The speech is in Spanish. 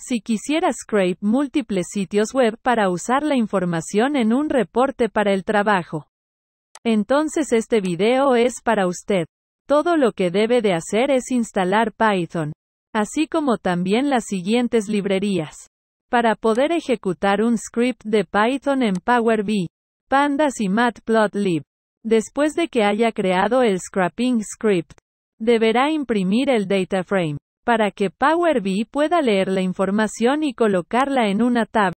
Si quisiera scrape múltiples sitios web para usar la información en un reporte para el trabajo. Entonces este video es para usted. Todo lo que debe de hacer es instalar Python, así como también las siguientes librerías. Para poder ejecutar un script de Python en Power BI, Pandas y Matplotlib. Después de que haya creado el scrapping script, deberá imprimir el dataframe para que Power BI pueda leer la información y colocarla en una tabla.